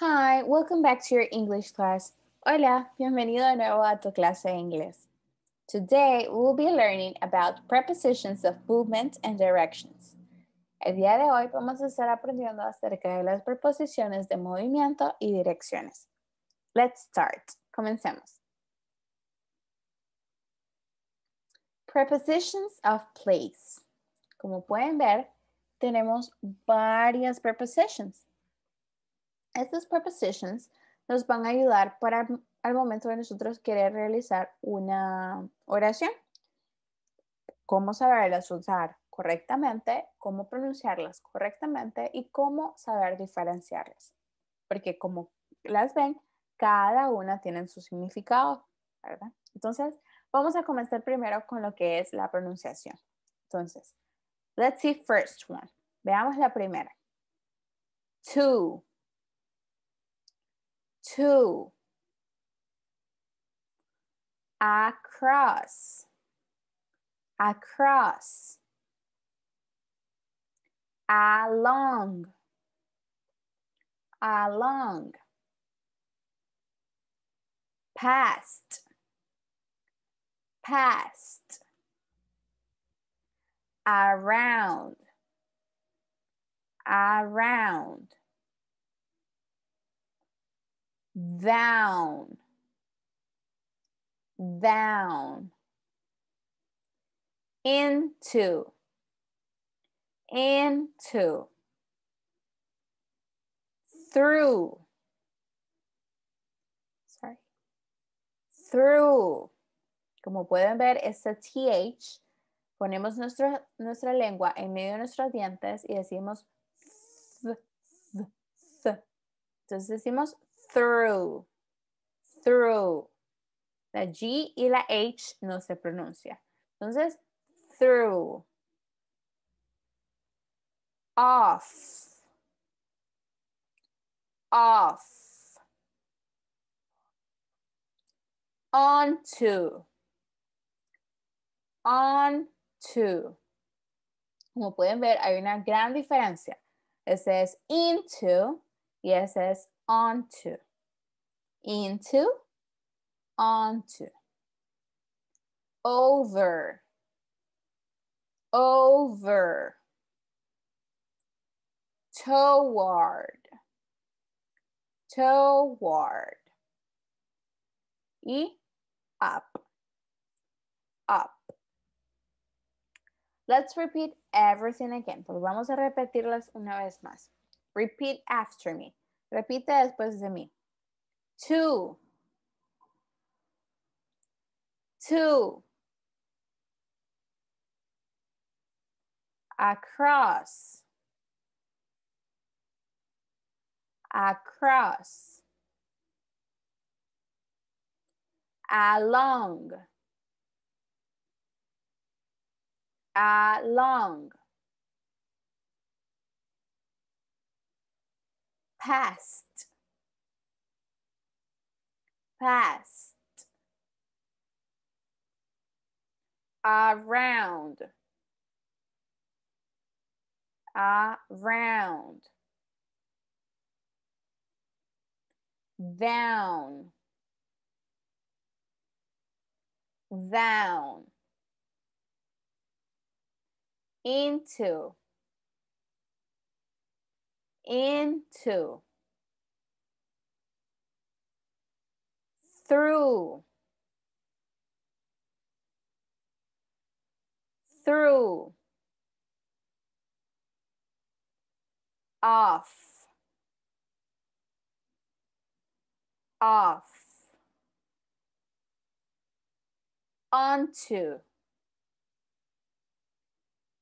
Hi, welcome back to your English class. Hola, bienvenido de nuevo a tu clase de inglés. Today, we'll be learning about prepositions of movement and directions. El día de hoy vamos a estar aprendiendo acerca de las preposiciones de movimiento y direcciones. Let's start. Comencemos. Prepositions of place. Como pueden ver, tenemos varias prepositions. Estas prepositions nos van a ayudar para al momento de nosotros querer realizar una oración. Cómo saberlas usar correctamente, cómo pronunciarlas correctamente y cómo saber diferenciarlas. Porque como las ven, cada una tiene su significado, ¿verdad? Entonces, vamos a comenzar primero con lo que es la pronunciación. Entonces, let's see first one. Veamos la primera. Two. two across across along along past past around around down, down, into, into, through, sorry, through. Como pueden ver, el TH, ponemos nuestra nuestra lengua en medio de nuestros dientes y decimos Entonces decimos through, through. La G y la H no se pronuncia. Entonces, through. Off. Off. on to. Como pueden ver, hay una gran diferencia. Ese es into y ese es to. into, onto, over, over, toward, toward, e, up, up. Let's repeat everything again. Pues vamos a repetirlas una vez más. Repeat after me. Repite después de mí two, two, across, across, along, along, past, past around around down down into into through, through, off, off, onto,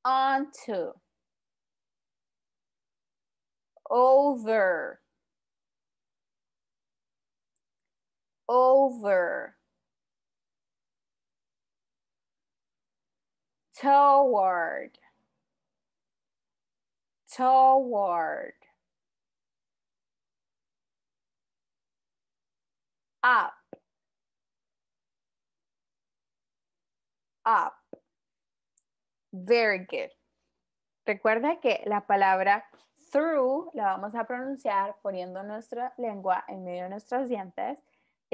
onto, over, over, toward, toward, up, up. Very good. Recuerda que la palabra through la vamos a pronunciar poniendo nuestra lengua en medio de nuestros dientes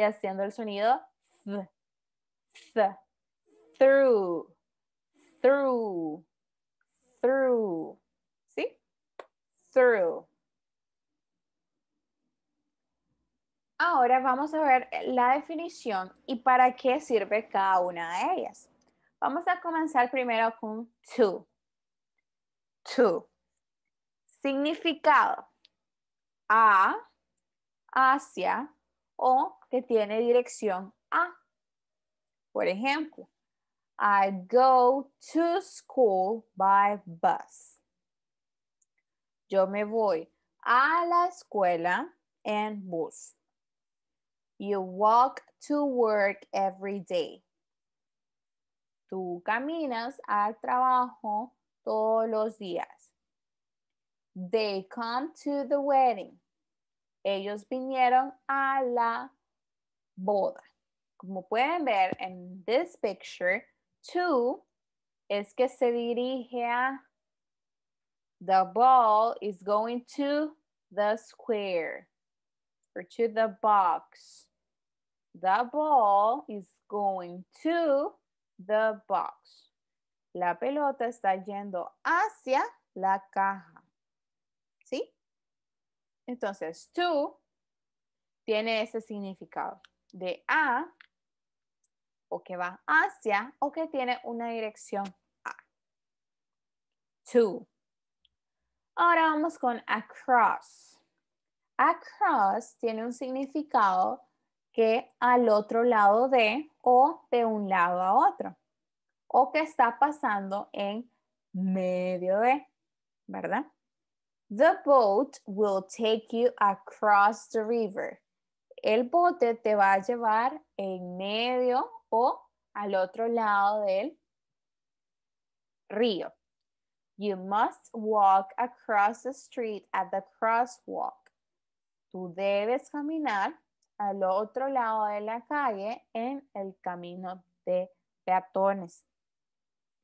y haciendo el sonido th, th, through, through, through, ¿sí? Through. Ahora vamos a ver la definición y para qué sirve cada una de ellas. Vamos a comenzar primero con to. To. Significado. A, hacia, o que tiene dirección a. Por ejemplo, I go to school by bus. Yo me voy a la escuela en bus. You walk to work every day. Tú caminas al trabajo todos los días. They come to the wedding ellos vinieron a la boda. Como pueden ver en this picture, to es que se dirige a the ball is going to the square or to the box. The ball is going to the box. La pelota está yendo hacia la caja. Entonces, to tiene ese significado de a o que va hacia o que tiene una dirección a. To. Ahora vamos con across. Across tiene un significado que al otro lado de o de un lado a otro o que está pasando en medio de, ¿verdad? The boat will take you across the river. El bote te va a llevar en medio o al otro lado del río. You must walk across the street at the crosswalk. Tú debes caminar al otro lado de la calle en el camino de peatones.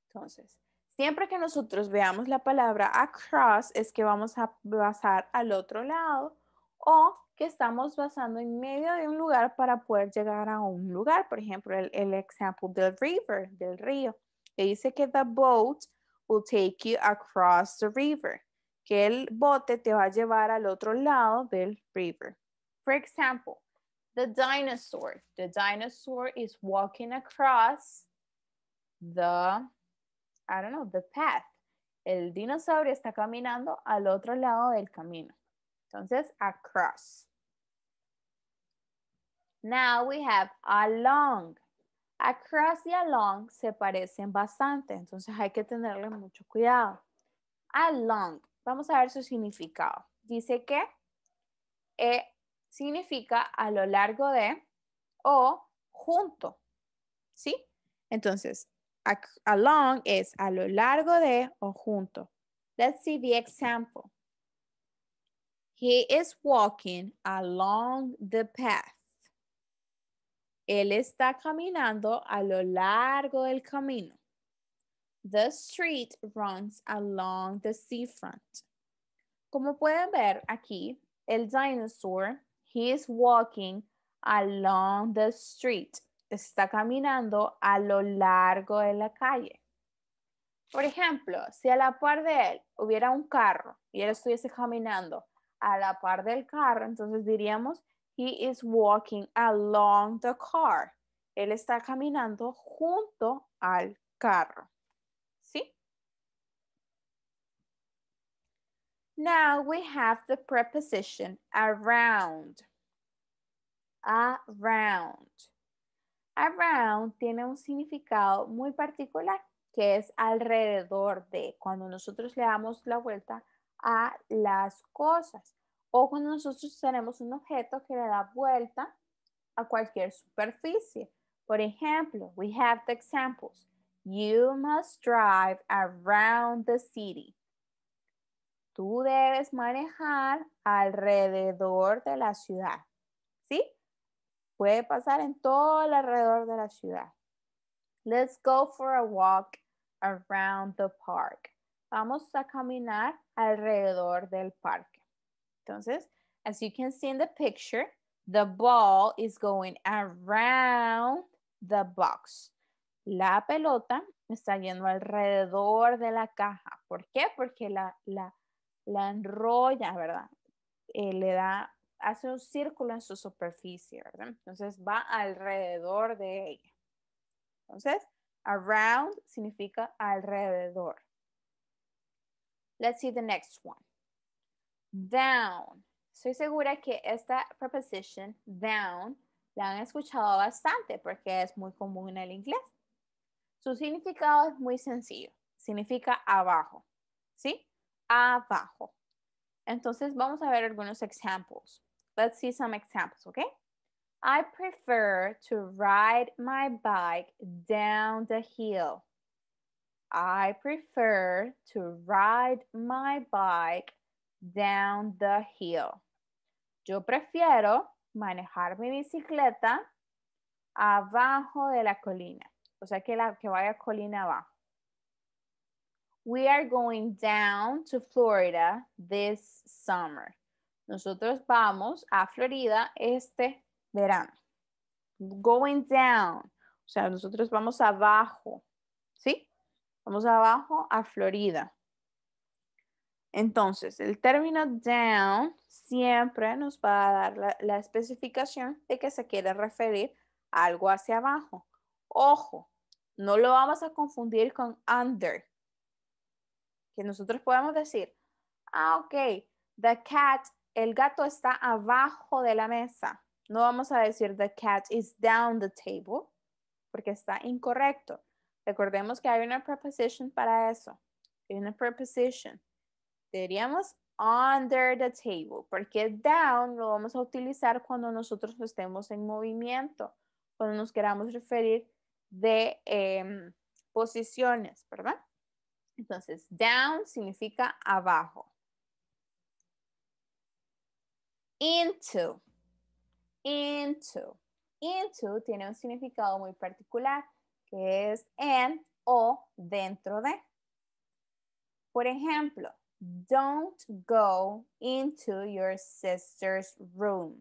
Entonces, Siempre que nosotros veamos la palabra across es que vamos a pasar al otro lado o que estamos pasando en medio de un lugar para poder llegar a un lugar. Por ejemplo, el, el ejemplo del river, del río, que dice que the boat will take you across the river, que el bote te va a llevar al otro lado del river. For example, the dinosaur. The dinosaur is walking across the I don't know, the path. El dinosaurio está caminando al otro lado del camino. Entonces, across. Now we have along. Across y along se parecen bastante, entonces hay que tenerle mucho cuidado. Along, vamos a ver su significado. Dice que eh, significa a lo largo de o junto, ¿sí? Entonces, along is a lo largo de o junto. Let's see the example. He is walking along the path. Él está caminando a lo largo del camino. The street runs along the seafront. Como pueden ver aquí, el dinosaur, he is walking along the street. está caminando a lo largo de la calle. Por ejemplo, si a la par de él hubiera un carro y él estuviese caminando a la par del carro, entonces diríamos, he is walking along the car. Él está caminando junto al carro. ¿Sí? Now we have the preposition around. Around around tiene un significado muy particular, que es alrededor de, cuando nosotros le damos la vuelta a las cosas o cuando nosotros tenemos un objeto que le da vuelta a cualquier superficie. Por ejemplo, we have the examples. You must drive around the city. Tú debes manejar alrededor de la ciudad. ¿Sí? Puede pasar en todo el alrededor de la ciudad. Let's go for a walk around the park. Vamos a caminar alrededor del parque. Entonces, as you can see in the picture, the ball is going around the box. La pelota está yendo alrededor de la caja. ¿Por qué? Porque la, enrolla, ¿verdad? Eh, le da hace un círculo en su superficie, ¿verdad? Entonces va alrededor de ella. Entonces, around significa alrededor. Let's see the next one. Down. Soy segura que esta preposition, down, la han escuchado bastante porque es muy común en el inglés. Su significado es muy sencillo. Significa abajo, ¿sí? Abajo. Entonces vamos a ver algunos ejemplos. Let's see some examples, okay? I prefer to ride my bike down the hill. I prefer to ride my bike down the hill. Yo prefiero manejar mi bicicleta abajo de la colina. O sea, que, la, que vaya colina abajo. We are going down to Florida this summer. Nosotros vamos a Florida este verano. Going down. O sea, nosotros vamos abajo. ¿Sí? Vamos abajo a Florida. Entonces, el término down siempre nos va a dar la, especificación de que se quiere referir a algo hacia abajo. Ojo, no lo vamos a confundir con under. Que nosotros podemos decir, ah, ok, the cat el gato está abajo de la mesa. No vamos a decir the cat is down the table porque está incorrecto. Recordemos que hay una preposición para eso. Hay una preposición. Diríamos under the table porque down lo vamos a utilizar cuando nosotros estemos en movimiento, cuando nos queramos referir de em, posiciones, ¿verdad? Entonces, down significa abajo. Into. Into. Into tiene un significado muy particular que es en o dentro de. Por ejemplo, don't go into your sister's room.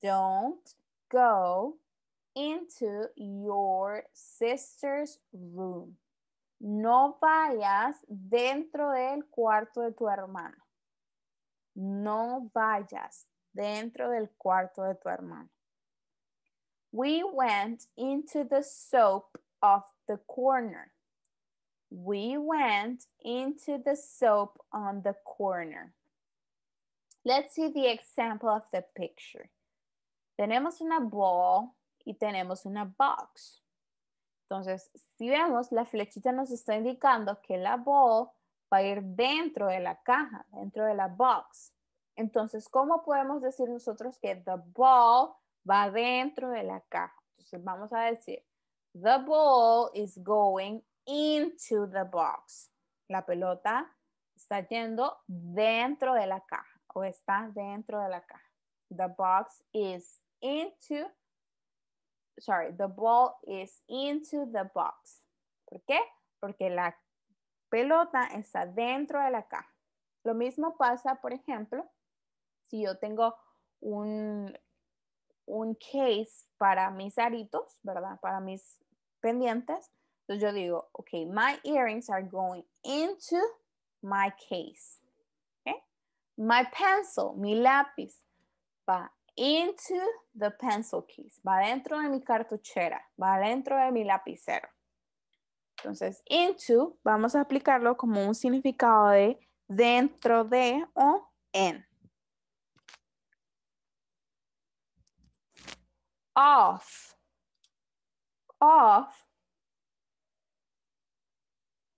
Don't go into your sister's room. No vayas dentro del cuarto de tu hermana no vayas dentro del cuarto de tu hermano. We went into the soap of the corner. We went into the soap on the corner. Let's see the example of the picture. Tenemos una ball y tenemos una box. Entonces, si vemos, la flechita nos está indicando que la ball va a ir dentro de la caja, dentro de la box. Entonces, ¿cómo podemos decir nosotros que the ball va dentro de la caja? Entonces, vamos a decir, the ball is going into the box. La pelota está yendo dentro de la caja o está dentro de la caja. The box is into, sorry, the ball is into the box. ¿Por qué? Porque la pelota está dentro de la caja. Lo mismo pasa, por ejemplo, si yo tengo un, un case para mis aritos, ¿verdad? Para mis pendientes. Entonces yo digo, ok, my earrings are going into my case. Okay? My pencil, mi lápiz, va into the pencil case, va dentro de mi cartuchera, va dentro de mi lapicero. Entonces, into, vamos a aplicarlo como un significado de dentro de o en. Off. Off.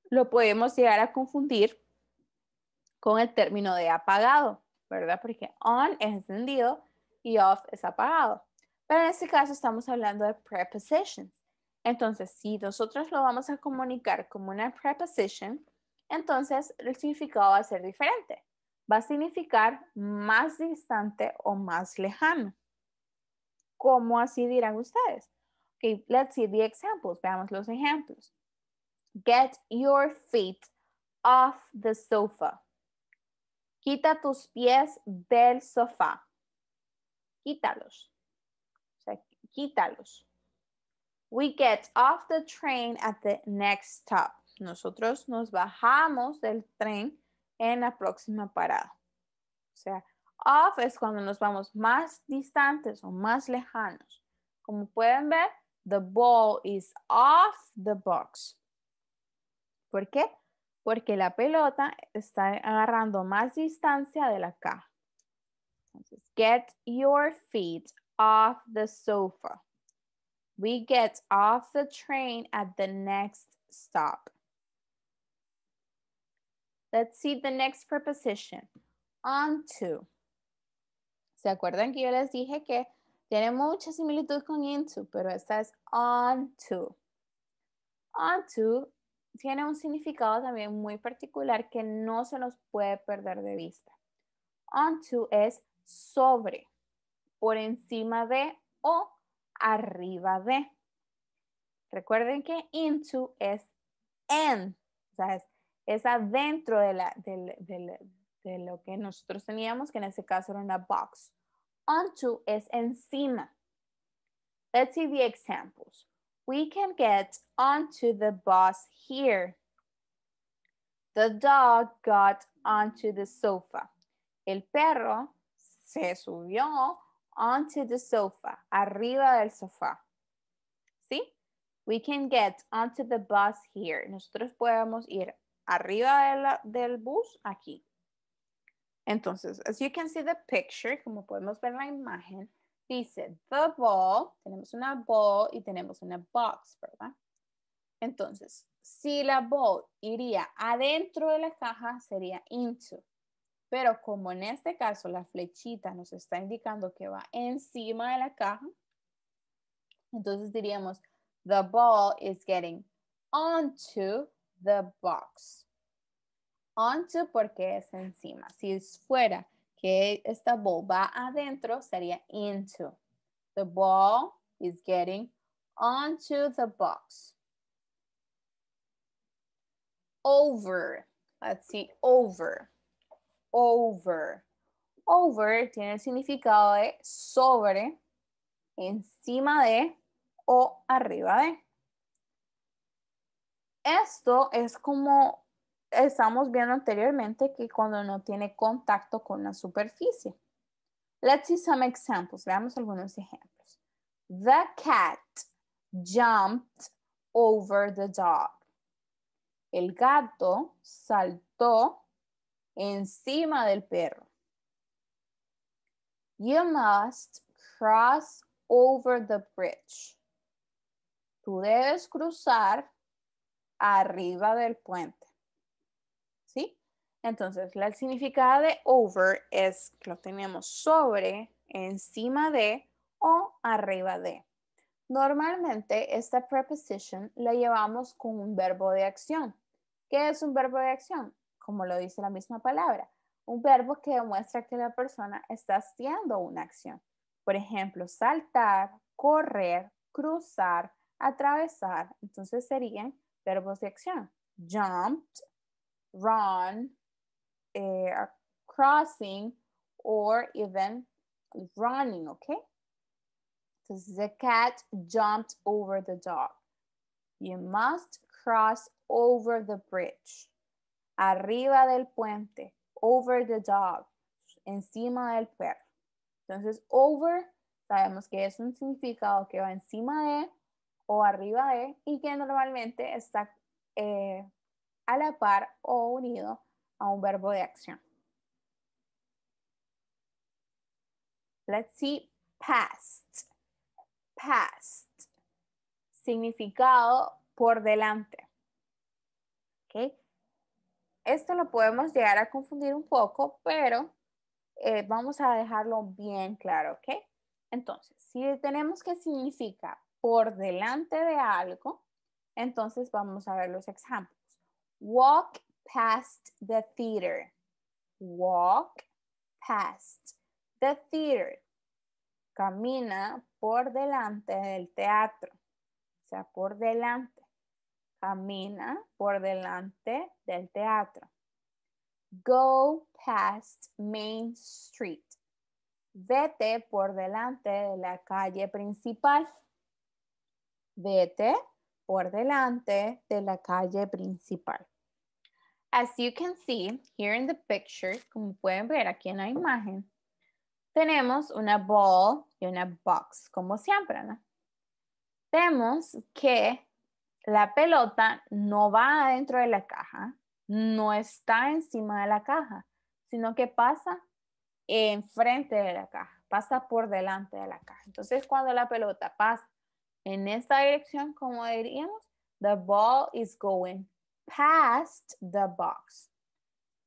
Lo podemos llegar a confundir con el término de apagado, ¿verdad? Porque on es encendido y off es apagado. Pero en este caso estamos hablando de prepositions. Entonces, si nosotros lo vamos a comunicar como una preposition, entonces el significado va a ser diferente. Va a significar más distante o más lejano. ¿Cómo así dirán ustedes? Okay, let's see the examples. Veamos los ejemplos. Get your feet off the sofa. Quita tus pies del sofá. Quítalos. O sea, quítalos. We get off the train at the next stop. Nosotros nos bajamos del tren en la próxima parada. O sea, off es cuando nos vamos más distantes o más lejanos. Como pueden ver, the ball is off the box. ¿Por qué? Porque la pelota está agarrando más distancia de la caja. Entonces, get your feet off the sofa. We get off the train at the next stop. Let's see the next preposition. On to. ¿Se acuerdan que yo les dije que tiene mucha similitud con into, pero esta es on to. On to tiene un significado también muy particular que no se nos puede perder de vista. On to es sobre, por encima de o arriba de. Recuerden que into es en, o sea, es, adentro de, la, de, lo que nosotros teníamos, que en ese caso era una box. Onto es encima. Let's see the examples. We can get onto the bus here. The dog got onto the sofa. El perro se subió onto the sofa, arriba del sofá. ¿Sí? We can get onto the bus here. Nosotros podemos ir arriba del bus aquí. Entonces, as you can see the picture, como podemos ver la imagen, dice the ball, tenemos una ball y tenemos una box, ¿verdad? Entonces, si la ball iría adentro de la caja, sería into. Pero como en este caso la flechita nos está indicando que va encima de la caja, entonces diríamos, the ball is getting onto the box. Onto porque es encima. Si fuera que esta ball va adentro, sería into. The ball is getting onto the box. Over. Let's see, over over. Over tiene el significado de sobre, encima de o arriba de. Esto es como estamos viendo anteriormente que cuando no tiene contacto con la superficie. Let's see some examples. Veamos algunos ejemplos. The cat jumped over the dog. El gato saltó encima del perro. You must cross over the bridge. Tú debes cruzar arriba del puente. ¿Sí? Entonces, la significada de over es que lo tenemos sobre, encima de o arriba de. Normalmente esta preposition la llevamos con un verbo de acción. ¿Qué es un verbo de acción? como lo dice la misma palabra, un verbo que demuestra que la persona está haciendo una acción. Por ejemplo, saltar, correr, cruzar, atravesar. Entonces serían verbos de acción. Jumped, run, eh, crossing, or even running, ¿ok? Entonces, the cat jumped over the dog. You must cross over the bridge arriba del puente, over the dog, encima del perro. Entonces, over sabemos que es un significado que va encima de o arriba de y que normalmente está eh, a la par o unido a un verbo de acción. Let's see past. Past. Significado por delante. Okay esto lo podemos llegar a confundir un poco, pero eh, vamos a dejarlo bien claro, ¿ok? Entonces, si tenemos que significa por delante de algo, entonces vamos a ver los ejemplos. Walk past the theater. Walk past the theater. Camina por delante del teatro. O sea, por delante camina por delante del teatro. Go past Main Street. Vete por delante de la calle principal. Vete por delante de la calle principal. As you can see here in the picture, como pueden ver aquí en la imagen, tenemos una ball y una box, como siempre, ¿no? Vemos que la pelota no va adentro de la caja, no está encima de la caja, sino que pasa enfrente de la caja, pasa por delante de la caja. Entonces, cuando la pelota pasa en esta dirección, como diríamos, the ball is going past the box.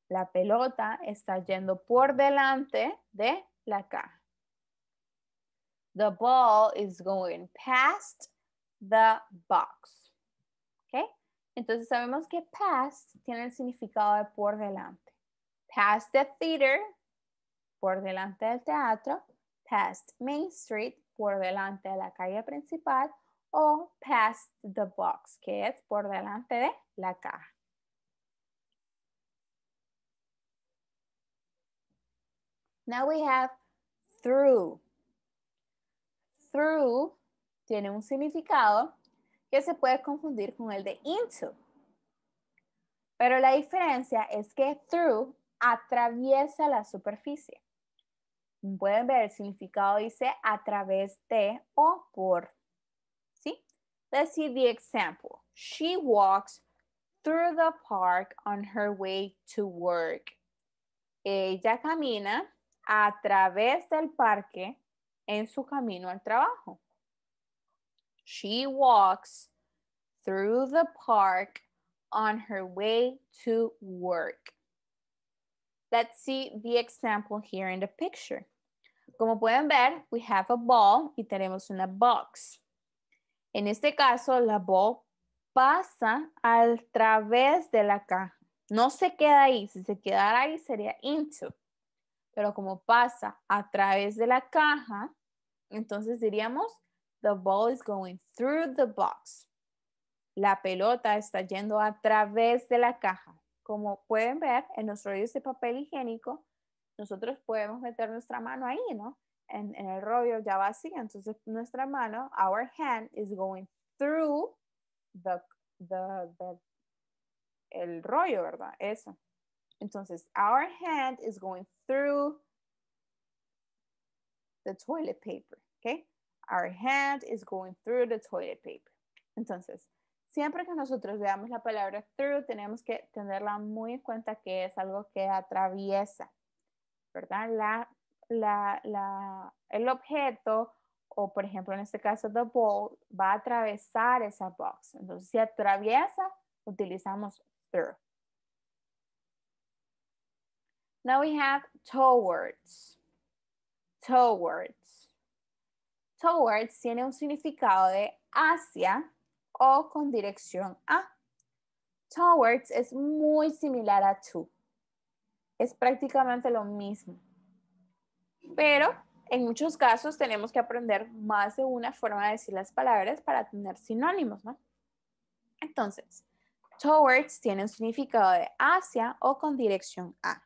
La pelota está yendo por delante de la caja. The ball is going past the box. Entonces sabemos que past tiene el significado de por delante. Past the theater, por delante del teatro. Past Main Street, por delante de la calle principal. O past the box, que es por delante de la caja. Now we have through. Through tiene un significado que se puede confundir con el de into. Pero la diferencia es que through atraviesa la superficie. Pueden ver, el significado dice a través de o por. ¿Sí? Let's see the example. She walks through the park on her way to work. Ella camina a través del parque en su camino al trabajo she walks through the park on her way to work. Let's see the example here in the picture. Como pueden ver, we have a ball y tenemos una box. En este caso, la ball pasa a través de la caja. No se queda ahí. Si se quedara ahí sería into. Pero como pasa a través de la caja, entonces diríamos The ball is going through the box. La pelota está yendo a través de la caja. Como pueden ver en los rollos de papel higiénico, nosotros podemos meter nuestra mano ahí, ¿no? En, el rollo ya va así. Entonces nuestra mano, our hand is going through the, el rollo, ¿verdad? Eso. Entonces, our hand is going through the toilet paper, ¿ok? Our hand is going through the toilet paper. Entonces, siempre que nosotros veamos la palabra through, tenemos que tenerla muy en cuenta que es algo que atraviesa, ¿verdad? La, el objeto, o por ejemplo en este caso the ball, va a atravesar esa box. Entonces, si atraviesa, utilizamos through. Now we have towards. Towards towards tiene un significado de hacia o con dirección a. Towards es muy similar a to. Es prácticamente lo mismo. Pero en muchos casos tenemos que aprender más de una forma de decir las palabras para tener sinónimos, ¿no? Entonces, towards tiene un significado de hacia o con dirección a.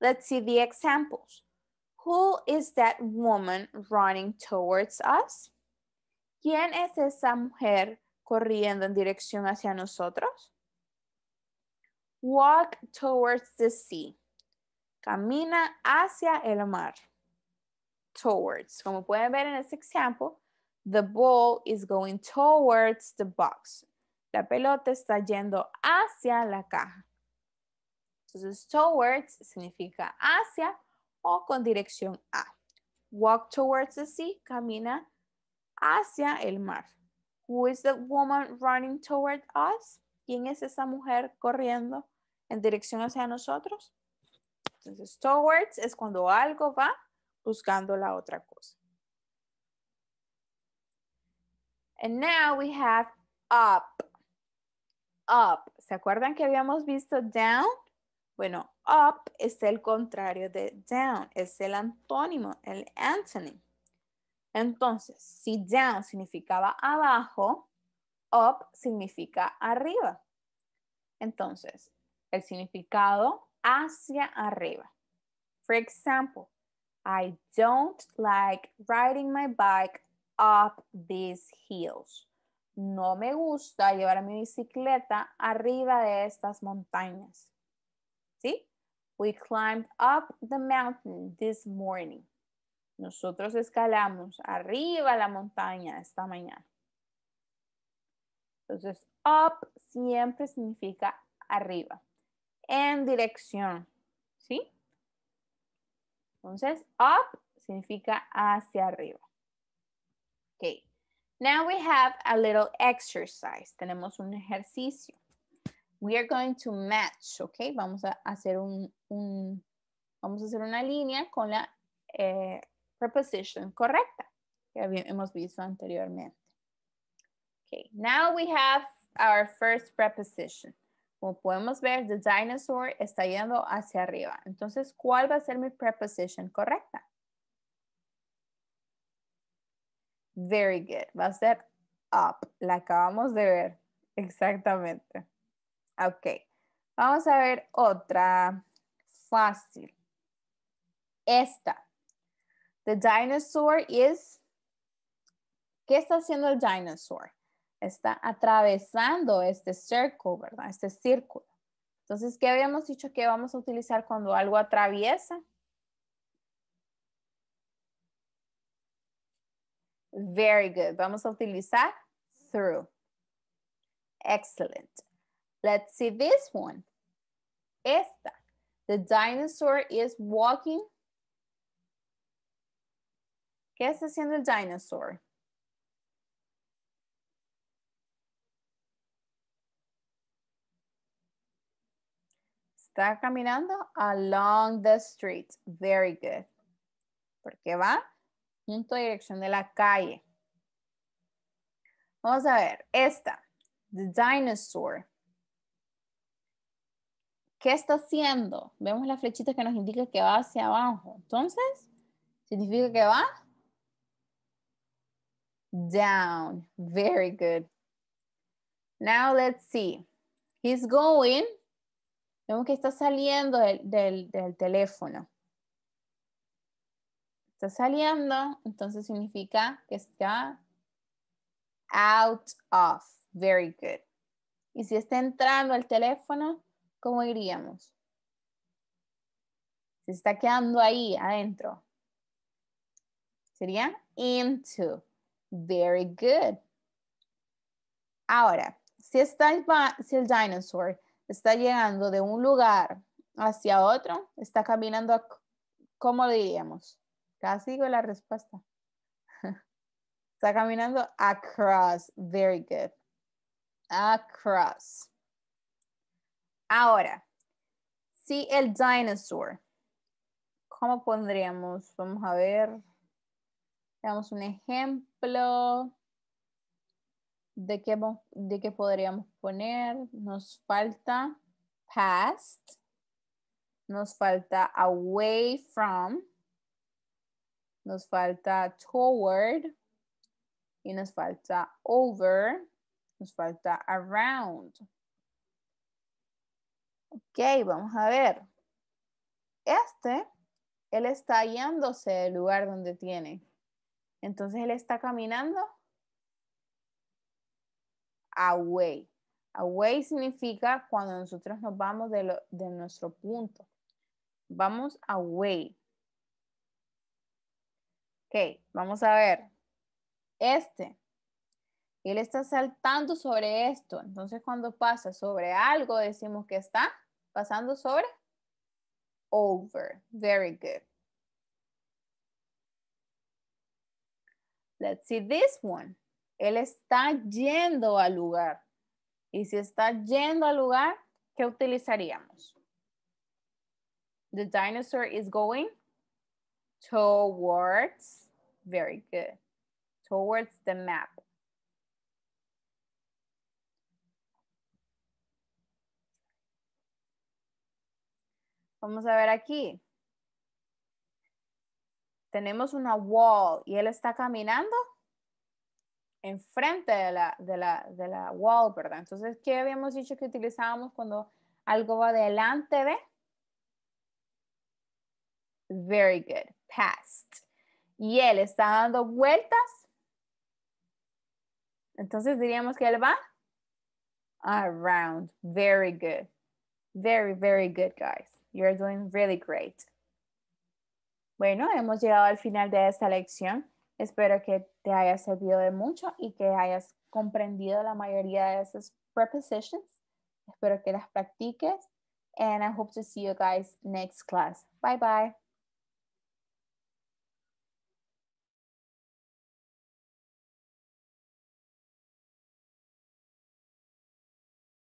Let's see the examples. Who is that woman running towards us? ¿Quién es esa mujer corriendo en dirección hacia nosotros? Walk towards the sea. Camina hacia el mar. Towards. Como pueden ver en este ejemplo, the ball is going towards the box. La pelota está yendo hacia la caja. Entonces, towards significa hacia o con dirección A. Walk towards the sea, camina hacia el mar. Who is the woman running toward us? ¿Quién es esa mujer corriendo en dirección hacia nosotros? Entonces, towards es cuando algo va buscando la otra cosa. And now we have up. Up. ¿Se acuerdan que habíamos visto down? Bueno, Up es el contrario de down, es el antónimo, el antonym. Entonces, si down significaba abajo, up significa arriba. Entonces, el significado hacia arriba. For example, I don't like riding my bike up these hills. No me gusta llevar mi bicicleta arriba de estas montañas. ¿Sí? We climbed up the mountain this morning. Nosotros escalamos arriba la montaña esta mañana. Entonces, up siempre significa arriba, en dirección, ¿sí? Entonces, up significa hacia arriba. Ok. Now we have a little exercise. Tenemos un ejercicio. We are going to match, ¿ok? Vamos a hacer, un, vamos a hacer una línea con la preposición eh, preposition correcta que hemos visto anteriormente. Okay, now we have our first preposition. Como podemos ver, the dinosaur está yendo hacia arriba. Entonces, ¿cuál va a ser mi preposition correcta? Very good. Va a ser up. La acabamos de ver. Exactamente. Ok, vamos a ver otra fácil. Esta. The dinosaur is... ¿Qué está haciendo el dinosaur? Está atravesando este círculo, ¿verdad? Este círculo. Entonces, ¿qué habíamos dicho que vamos a utilizar cuando algo atraviesa? Very good. Vamos a utilizar through. Excelente. Let's see this one. Esta. The dinosaur is walking. ¿Qué está haciendo el dinosaur? Está caminando along the street. Very good. Porque va junto a dirección de la calle. Vamos a ver. Esta. The dinosaur. ¿Qué está haciendo? Vemos la flechita que nos indica que va hacia abajo. Entonces, significa que va down. Very good. Now let's see. He's going. Vemos que está saliendo del, del teléfono. Está saliendo, entonces significa que está out of. Very good. Y si está entrando al teléfono, ¿cómo iríamos? Se está quedando ahí adentro. Sería into. Very good. Ahora, si, el, si dinosaur está llegando de un lugar hacia otro, está caminando, ¿cómo diríamos? Casi con la respuesta. Está caminando across. Very good. Across. Ahora, si el dinosaur, ¿cómo pondríamos? Vamos a ver. Veamos un ejemplo de qué, de qué podríamos poner. Nos falta past. Nos falta away from. Nos falta toward. Y nos falta over. Nos falta around. Ok, vamos a ver. Este, él está hallándose del lugar donde tiene. Entonces él está caminando away. Away significa cuando nosotros nos vamos de, de nuestro punto. Vamos away. Ok, vamos a ver. Este, él está saltando sobre esto. Entonces, cuando pasa sobre algo, decimos que está pasando sobre over. Very good. Let's see this one. Él está yendo al lugar. Y si está yendo al lugar, ¿qué utilizaríamos? The dinosaur is going towards. Very good. Towards the map. Vamos a ver aquí. Tenemos una wall y él está caminando enfrente de la, de la, de la wall, ¿verdad? Entonces, ¿qué habíamos dicho que utilizábamos cuando algo va adelante, de? Very good. Past. Y él está dando vueltas. Entonces diríamos que él va around. Very good. Very, very good, guys. You're doing really great. Bueno, hemos llegado al final de esta lección. Espero que te haya servido de mucho y que hayas comprendido la mayoría de esas prepositions. Espero que las practiques. And I hope to see you guys next class. Bye bye.